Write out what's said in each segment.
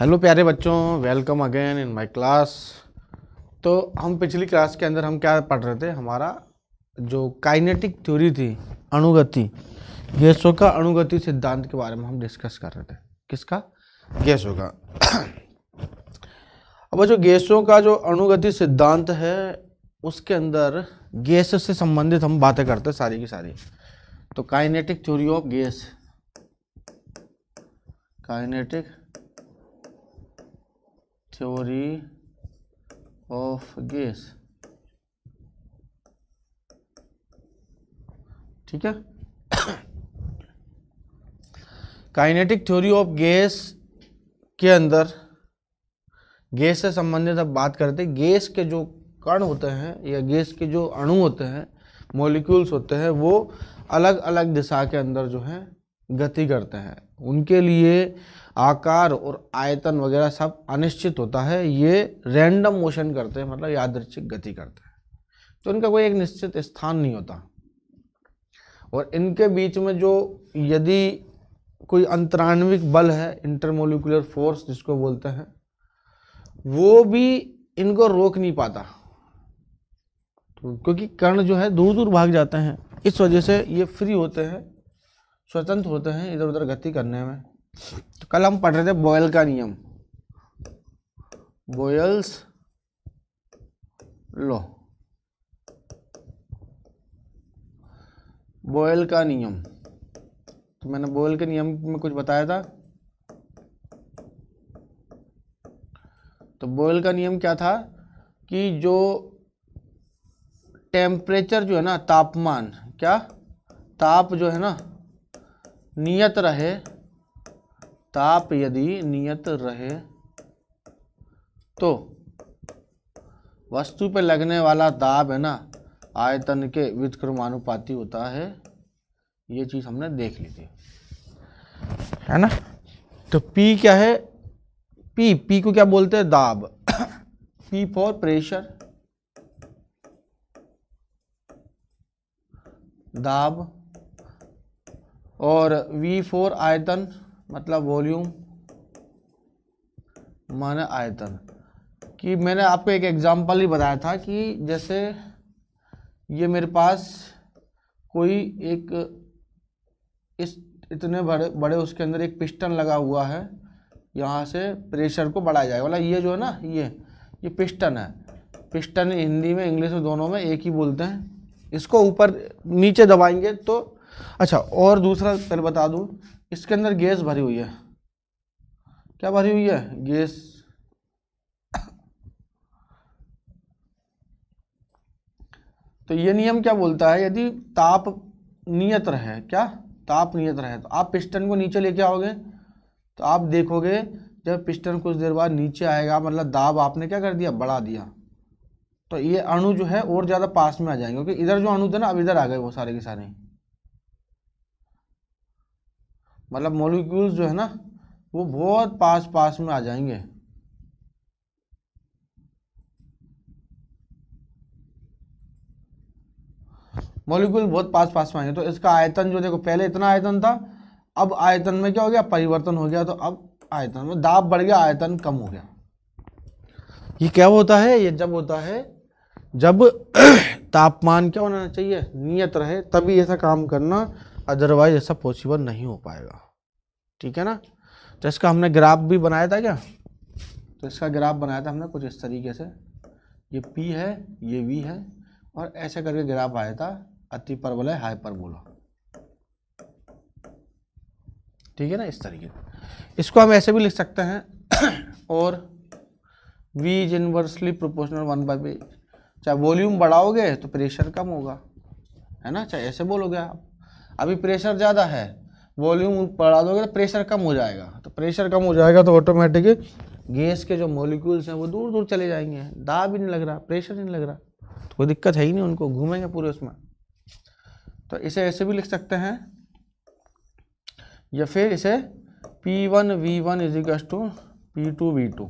hello प्यारे बच्चों welcome again in my class तो हम पिछली क्लास के अंदर हम क्या पढ़ रहे थे हमारा जो काइनेटिक थ्योरी थी अणुगति गैसों का अणुगति सिद्धांत के बारे में हम डिस्कस कर रहे थे किसका गैसों का अब जो गैसों का जो अणुगति सिद्धांत है उसके अंदर गैस से संबंधित हम बातें करते हैं सारी की सारी तो kinetic theory of gas kinetic theory of gas ठीक है काइनेटिक थ्योरी ऑफ गैस के अंदर गैस से संबंधित अब बात करते हैं गैस के जो कण होते हैं या गैस के जो अणु होते हैं मॉलिक्यूल्स होते हैं वो अलग अलग दिशा के अंदर जो है गति करते हैं उनके लिए आकार और आयतन वगैरह सब अनिश्चित होता है ये रैंडम मोशन करते हैं मतलब यादृच्छिक गति करते हैं तो इनका कोई एक निश्चित स्थान नहीं होता और इनके बीच में जो यदि कोई अंतरान्विक बल है इंटरमोलिकुलर फोर्स जिसको बोलते हैं वो भी इनको रोक नहीं पाता तो क्योंकि कर्ण जो है दूर दूर भाग जाते हैं इस वजह से ये फ्री होते हैं स्वतंत्र होते हैं इधर उधर गति करने में तो कल हम पढ़ रहे थे बॉयल का नियम बोयल्स लो बोयल का नियम तो मैंने बोयल के नियम में कुछ बताया था तो बोयल का नियम क्या था कि जो टेम्परेचर जो है ना तापमान क्या ताप जो है ना नियत रहे ताप यदि नियत रहे तो वस्तु पर लगने वाला दाब है ना आयतन के विक्रमानुपाती होता है ये चीज़ हमने देख ली थी है ना तो पी क्या है पी पी को क्या बोलते हैं दाब पी फॉर प्रेशर दाब और वी फॉर आयतन मतलब वॉल्यूम माने आयतन कि मैंने आपको एक एग्जांपल ही बताया था कि जैसे ये मेरे पास कोई एक इस इतने बड़े बड़े उसके अंदर एक पिस्टन लगा हुआ है यहाँ से प्रेशर को बढ़ाया जाएगा मतलब ये जो है ना ये ये पिस्टन है पिस्टन हिंदी में इंग्लिश में दोनों में एक ही बोलते हैं इसको ऊपर नीचे दबाएंगे तो अच्छा और दूसरा पहले बता दूँ इसके अंदर गैस भरी हुई है क्या भरी हुई है गैस तो ये नियम क्या बोलता है यदि ताप नियत रहे क्या ताप नियत रहे तो आप पिस्टन को नीचे लेके आओगे तो आप देखोगे जब पिस्टन कुछ देर बाद नीचे आएगा मतलब दाब आपने क्या कर दिया बढ़ा दिया तो ये अणु जो है और ज़्यादा पास में आ जाएंगे क्योंकि इधर जो अणु थे ना अब इधर आ गए वो सारे के सारे मतलब मोलिक्यूल्स जो है ना वो बहुत पास पास में आ जाएंगे मोलिक्यूल बहुत पास पास में आएंगे तो इसका आयतन जो देखो पहले इतना आयतन था अब आयतन में क्या हो गया परिवर्तन हो गया तो अब आयतन में दाब बढ़ गया आयतन कम हो गया ये क्या होता है ये जब होता है जब तापमान क्या होना चाहिए नियत रहे तभी ऐसा काम करना अदरवाइज ऐसा पॉसिबल नहीं हो पाएगा ठीक है ना तो इसका हमने ग्राफ भी बनाया था क्या तो इसका ग्राफ बनाया था हमने कुछ इस तरीके से ये पी है ये वी है और ऐसे करके ग्राफ आया था अति परबल है हाई परबोला ठीक है ना इस तरीके इसको हम ऐसे भी लिख सकते हैं और V is inversely proportional one by चाहे वॉल्यूम बढ़ाओगे तो प्रेशर कम होगा है ना चाहे ऐसे बोलोगे आप अभी प्रेशर ज़्यादा है वॉल्यूम बढ़ा दोगे तो प्रेशर कम हो जाएगा तो प्रेशर कम हो जाएगा तो ऑटोमेटिक गैस के जो मॉलिक्यूल्स हैं वो दूर दूर चले जाएंगे दाब भी नहीं लग रहा प्रेशर नहीं लग रहा तो कोई दिक्कत है ही नहीं उनको घूमेंगे पूरे उसमें तो इसे ऐसे भी लिख सकते हैं या फिर इसे P one V one equals to P two V two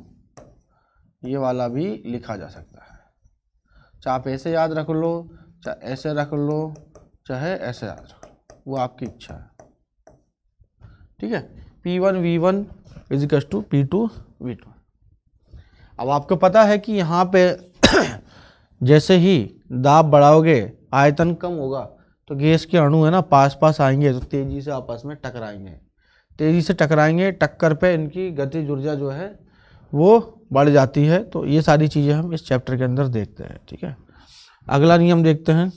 ये वाला भी लिखा जा सकता है चाहे आप ऐसे याद रख लो चाहे ऐसे रख लो चाहे ऐसे याद रख लो वो आपकी इच्छा है ठीक है P one V one equals to P two V two अब आपको पता है कि यहाँ पे जैसे ही दाब बढ़ाओगे आयतन कम होगा तो गैस के अणु है ना पास पास आएंगे तो तेज़ी से आपस में टकराएंगे तेज़ी से टकराएंगे टक्कर पे इनकी गति ऊर्जा जो है वो बढ़ जाती है तो ये सारी चीज़ें हम इस चैप्टर के अंदर देखते हैं ठीक है अगला नियम देखते हैं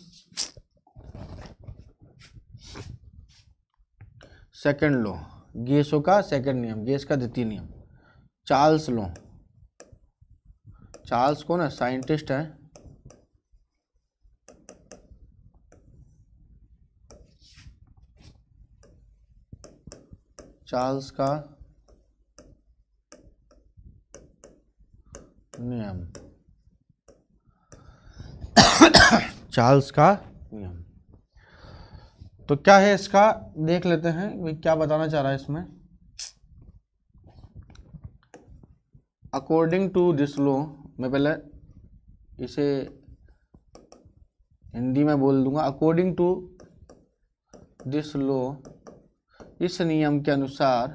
सेकंड लो गेसो का सेकंड नियम गेस का द्वितीय नियम चार्ल्स लो चार्ल्स कौन है साइंटिस्ट है चार्ल्स का नियम चार्ल्स का नियम तो क्या है इसका देख लेते हैं क्या बताना चाह रहा है इसमें अकॉर्डिंग टू दिस लो मैं पहले इसे हिंदी में बोल दूंगा अकॉर्डिंग टू दिस लो इस नियम के अनुसार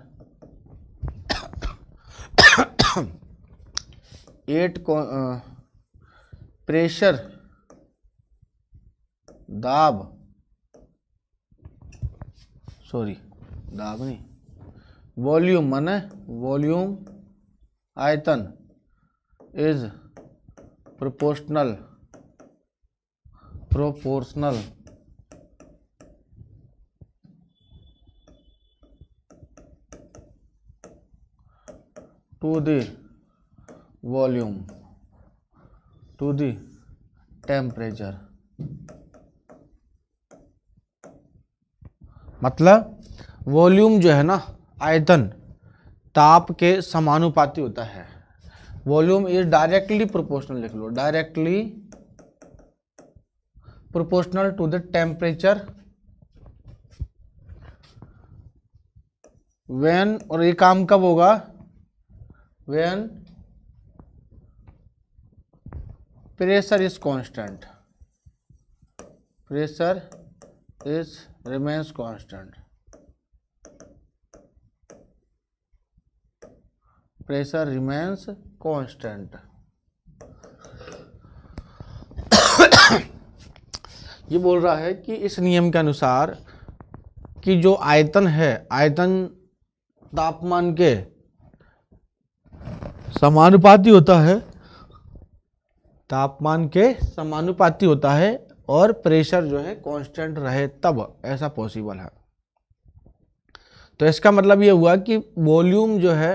एट को प्रेशर दाब सॉरी दाब नहीं वॉल्यूम माने वॉल्यूम आयतन is proportional proportional to the volume to the temperature मतलब वॉल्यूम जो है ना आयतन ताप के समानुपाती होता है वॉल्यूम इज डायरेक्टली प्रोपोर्शनल लिख लो directly proportional to the temperature when और ये काम कब होगा when pressure is constant pressure is remains constant pressure remains constant ये बोल रहा है कि इस नियम के अनुसार कि जो आयतन है आयतन तापमान के समानुपाती होता है तापमान के समानुपाती होता है और प्रेशर जो है कांस्टेंट रहे तब ऐसा पॉसिबल है तो इसका मतलब ये हुआ कि वॉल्यूम जो है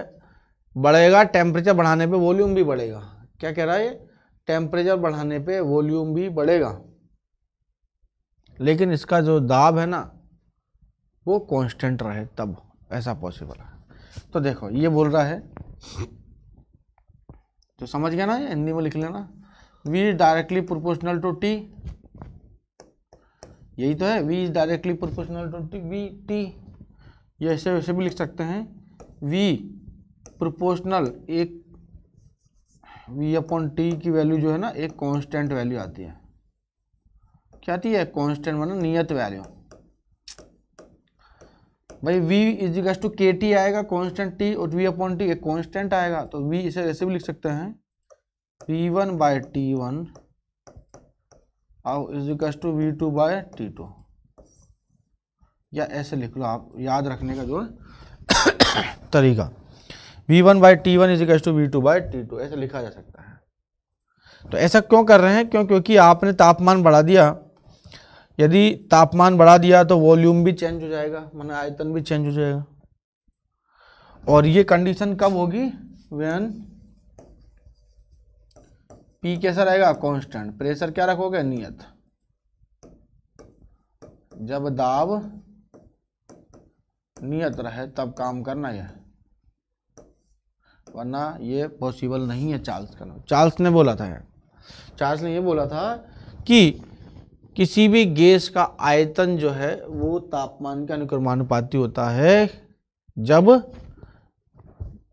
बढ़ेगा टेम्परेचर बढ़ाने पे वॉल्यूम भी बढ़ेगा क्या कह रहा है ये टेम्परेचर बढ़ाने पे वॉल्यूम भी बढ़ेगा लेकिन इसका जो दाब है ना वो कांस्टेंट रहे तब ऐसा पॉसिबल है तो देखो ये बोल रहा है तो समझ गया ना ये हिंदी में लिख लेना V directly proportional to T यही तो है V is directly proportional to T V T ये ऐसे वैसे भी लिख सकते हैं वी प्रोपोर्शनल एक वी अपॉन टी की वैल्यू जो है ना एक कांस्टेंट वैल्यू आती है क्या आती है कांस्टेंट माना नियत वैल्यू भाई v equals to K T आएगा कांस्टेंट t और v अपॉन टी एक कांस्टेंट आएगा तो v इसे ऐसे भी लिख सकते हैं v1 one by T one आओ is equal to V two by T two या ऐसे लिख लो आप याद रखने का जो तरीका V one by T one is equal to V two by T two ऐसे लिखा जा सकता है तो ऐसा क्यों कर रहे हैं क्यों क्योंकि आपने तापमान बढ़ा दिया यदि तापमान बढ़ा दिया तो वॉल्यूम भी चेंज हो जाएगा माना आयतन भी चेंज हो जाएगा और ये कंडीशन कब होगी वेन पी कैसा रहेगा कांस्टेंट प्रेशर क्या रखोगे नियत जब दाब नियत रहे तब काम करना यह वरना ये पॉसिबल नहीं है चार्ल्स का चार्ल्स ने बोला था चार्ल्स ने ये बोला था कि किसी भी गैस का आयतन जो है वो तापमान के अनुक्रमानुपाती होता है जब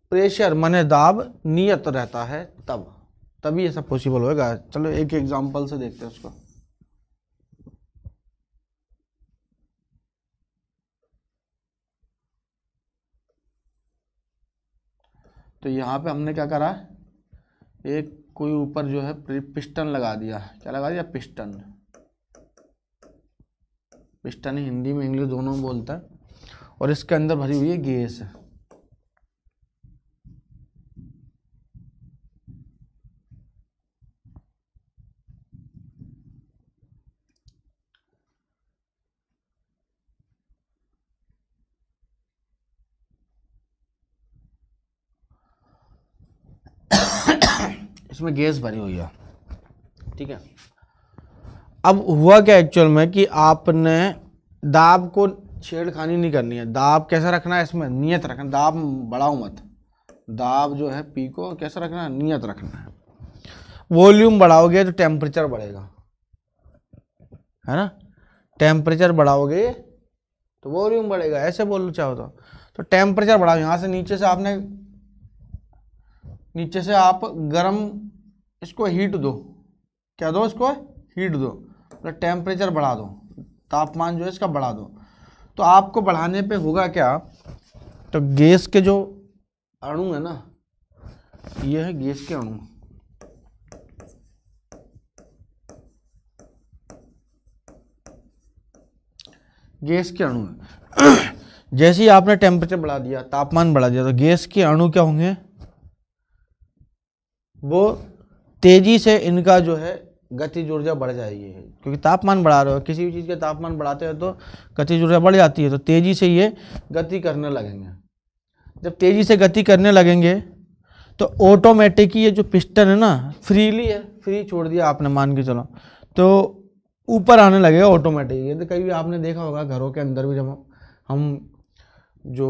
प्रेशर मने दाब नियत रहता है तब तभी ऐसा पॉसिबल होएगा चलो एक एग्जांपल से देखते हैं उसको तो यहाँ पे हमने क्या करा एक कोई ऊपर जो है पिस्टन लगा दिया क्या लगा दिया पिस्टन पिस्टन हिंदी में इंग्लिश दोनों में बोलता है और इसके अंदर भरी हुई है गैस इसमें गैस भरी हुई है ठीक है अब हुआ क्या एक्चुअल में कि आपने दाब को छेड़खानी नहीं करनी है दाब कैसा रखना है इसमें नियत रखना दाब बढ़ाओ मत दाब जो है पी को कैसा रखना है नियत रखना है वॉल्यूम बढ़ाओगे तो टेम्परेचर बढ़ेगा है ना टेम्परेचर बढ़ाओगे तो वॉल्यूम बढ़ेगा ऐसे बोलना चाहो तो तो टेम्परेचर बढ़ाओ यहाँ से नीचे से आपने नीचे से आप गर्म इसको हीट दो क्या दो इसको हीट दो मतलब टेम्परेचर बढ़ा दो तापमान जो है इसका बढ़ा दो तो आपको बढ़ाने पे होगा क्या तो गैस के जो अणु है ना ये है गैस के अणु गैस के अणु जैसे ही आपने टेम्परेचर बढ़ा दिया तापमान बढ़ा दिया तो गैस के अणु क्या होंगे वो तेज़ी से इनका जो है गतिज ऊर्जा बढ़ जाएगी क्योंकि तापमान बढ़ा रहे हो किसी भी चीज़ का तापमान बढ़ाते हैं तो गतिज ऊर्जा बढ़ जाती है तो तेज़ी से ये गति करने लगेंगे जब तेज़ी से गति करने लगेंगे तो ऑटोमेटिक ये जो पिस्टन है ना फ्रीली है फ्री छोड़ दिया आपने मान के चलो तो ऊपर आने लगेगा ऑटोमेटिक ये तो कभी भी आपने देखा होगा घरों के अंदर भी जब हम जो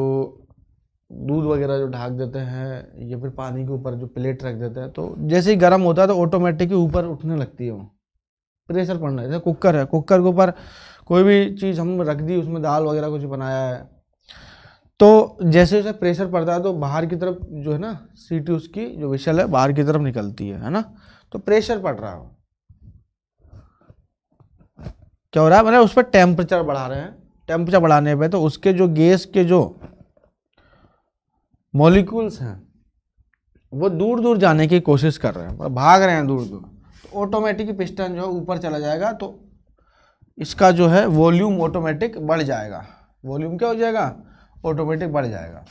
दूध वगैरह जो ढाक देते हैं या फिर पानी के ऊपर जो प्लेट रख देते हैं तो जैसे ही गर्म होता है तो ऑटोमेटिक ऊपर उठने लगती है वो प्रेशर पड़ना जैसे कुकर है कुकर के ऊपर कोई भी चीज़ हम रख दी उसमें दाल वगैरह कुछ बनाया है तो जैसे जैसे प्रेशर पड़ता है तो बाहर की तरफ जो है ना सीटी उसकी जो विशल है बाहर की तरफ निकलती है है ना तो प्रेशर पड़ रहा है क्या हो रहा है मतलब उस पर टेम्परेचर बढ़ा रहे हैं टेम्परेचर बढ़ाने पे तो उसके जो गैस के जो मॉलिक्यूल्स हैं वो दूर दूर जाने की कोशिश कर रहे हैं भाग रहे हैं दूर दूर तो ऑटोमेटिक पिस्टन जो है ऊपर चला जाएगा तो इसका जो है वॉल्यूम ऑटोमेटिक बढ़ जाएगा वॉल्यूम क्या हो जाएगा ऑटोमेटिक बढ़ जाएगा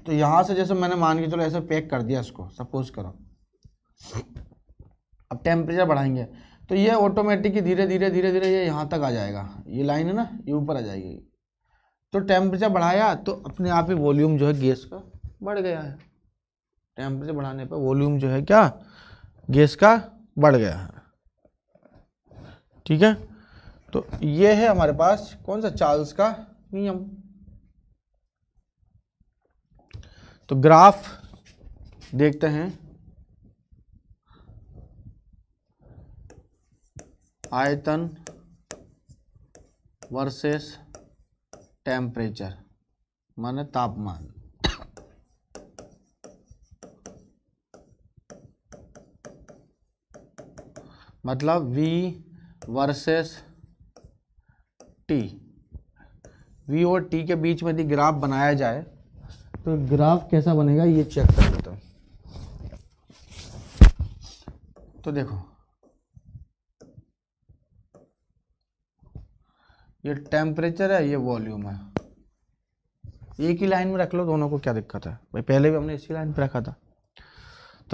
तो यहाँ से जैसे मैंने मान के चलो ऐसे पैक कर दिया इसको सपोज करो अब टेम्परेचर बढ़ाएंगे तो ये ऑटोमेटिक धीरे धीरे धीरे धीरे ये यहाँ तक आ जाएगा ये लाइन है ना ये ऊपर आ जाएगी तो टेम्परेचर बढ़ाया तो अपने आप ही वॉल्यूम जो है गैस का बढ़ गया है टेम्परेचर बढ़ाने पर वॉल्यूम जो है क्या गैस का बढ़ गया है ठीक है तो ये है हमारे पास कौन सा चार्ल्स का नियम तो ग्राफ देखते हैं आयतन वर्सेस टेम्परेचर माने तापमान मतलब V वर्सेस T V और T के बीच में यदि ग्राफ बनाया जाए तो ग्राफ कैसा बनेगा ये चेक कर लेता हूँ तो देखो ये टेम्परेचर है ये वॉल्यूम है एक ही लाइन में रख लो दोनों को क्या दिक्कत है भाई पहले भी हमने इसी लाइन पर रखा था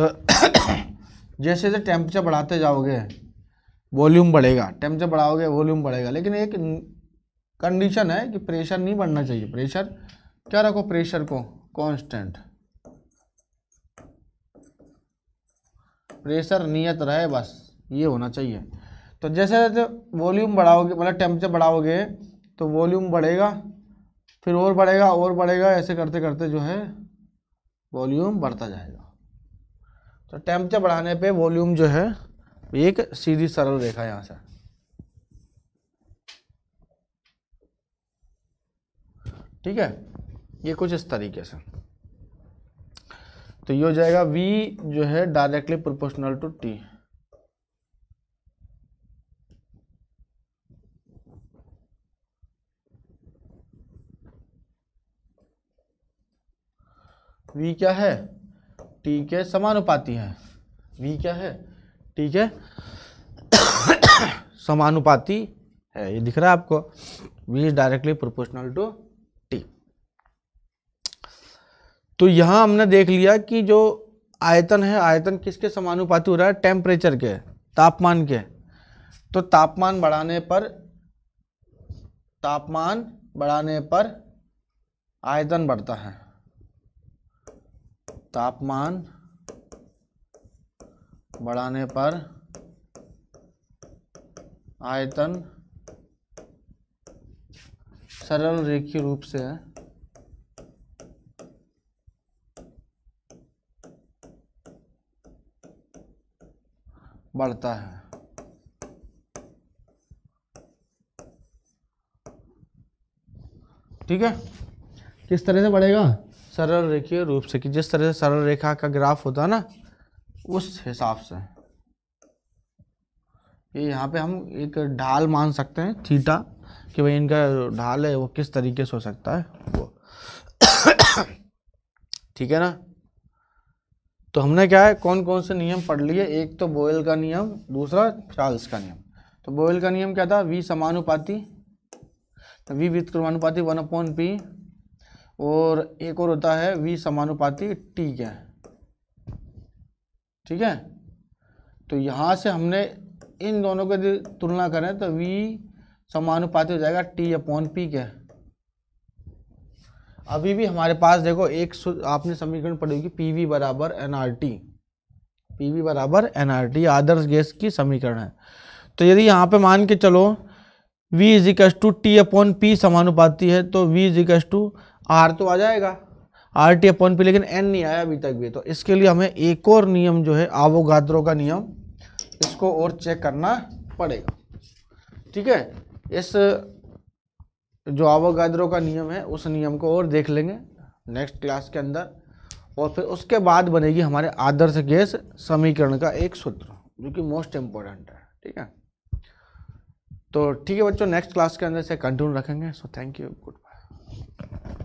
तो जैसे जैसे टेम्परेचर बढ़ाते जाओगे वॉल्यूम बढ़ेगा टेम्परेचर बढ़ाओगे वॉल्यूम बढ़ेगा लेकिन एक कंडीशन है कि प्रेशर नहीं बढ़ना चाहिए प्रेशर क्या रखो प्रेशर को कांस्टेंट प्रेशर नियत रहे बस ये होना चाहिए तो जैसे जैसे वॉल्यूम बढ़ाओगे मतलब टेम्परेचर बढ़ाओगे तो वॉल्यूम बढ़ेगा फिर और बढ़ेगा और बढ़ेगा ऐसे करते करते जो है वॉल्यूम बढ़ता जाएगा तो टेम्परेचर बढ़ाने पे वॉल्यूम जो है एक सीधी सरल रेखा यहाँ से ठीक है ये कुछ इस तरीके से तो ये हो जाएगा v जो है directly proportional to T v क्या है t के समानुपाती है वी क्या है t के समानुपाती है ये दिख रहा है आपको V is directly proportional to T तो यहां हमने देख लिया कि जो आयतन है आयतन किसके समानुपाती हो रहा है टेम्परेचर के तापमान के तो तापमान बढ़ाने पर तापमान बढ़ाने पर आयतन बढ़ता है तापमान बढ़ाने पर आयतन सरल रेखीय रूप से है बढ़ता है ठीक है किस तरह से बढ़ेगा सरल रेखीय रूप से कि जिस तरह से सरल रेखा का ग्राफ होता है ना उस हिसाब से ये यहाँ पे हम एक ढाल मान सकते हैं थीटा कि भाई इनका ढाल है वो किस तरीके से हो सकता है वो ठीक है ना तो हमने क्या है कौन कौन से नियम पढ़ लिए एक तो बोयल का नियम दूसरा चार्ल्स का नियम तो बोयल का नियम क्या था वी समानुपाती तो वी क्रमानुपाती वन अपॉन पी और एक और होता है वी समानुपाती टी है ठीक है तो यहाँ से हमने इन दोनों की तुलना करें तो वी समानुपाती हो जाएगा टी अपॉन पी क्या अभी भी हमारे पास देखो एक आपने समीकरण पढ़ी होगी पी वी बराबर N R T P V बराबर एन आर टी आदर्श गैस की समीकरण है तो यदि यहाँ पे मान के चलो वी इजिकस टू टी अपॉन पी समानुपाती है तो वी इजिकस टू आर तो आ जाएगा आर टी अपॉन पी लेकिन एन नहीं आया अभी तक भी तो इसके लिए हमें एक और नियम जो है आवोगाद्रो का नियम इसको और चेक करना पड़ेगा ठीक है इस जो आवोगाद्रो का नियम है उस नियम को और देख लेंगे नेक्स्ट क्लास के अंदर और फिर उसके बाद बनेगी हमारे आदर्श गैस समीकरण का एक सूत्र जो कि मोस्ट इम्पोर्टेंट है ठीक है तो ठीक है बच्चों नेक्स्ट क्लास के अंदर से कंटिन्यू रखेंगे so thank you good bye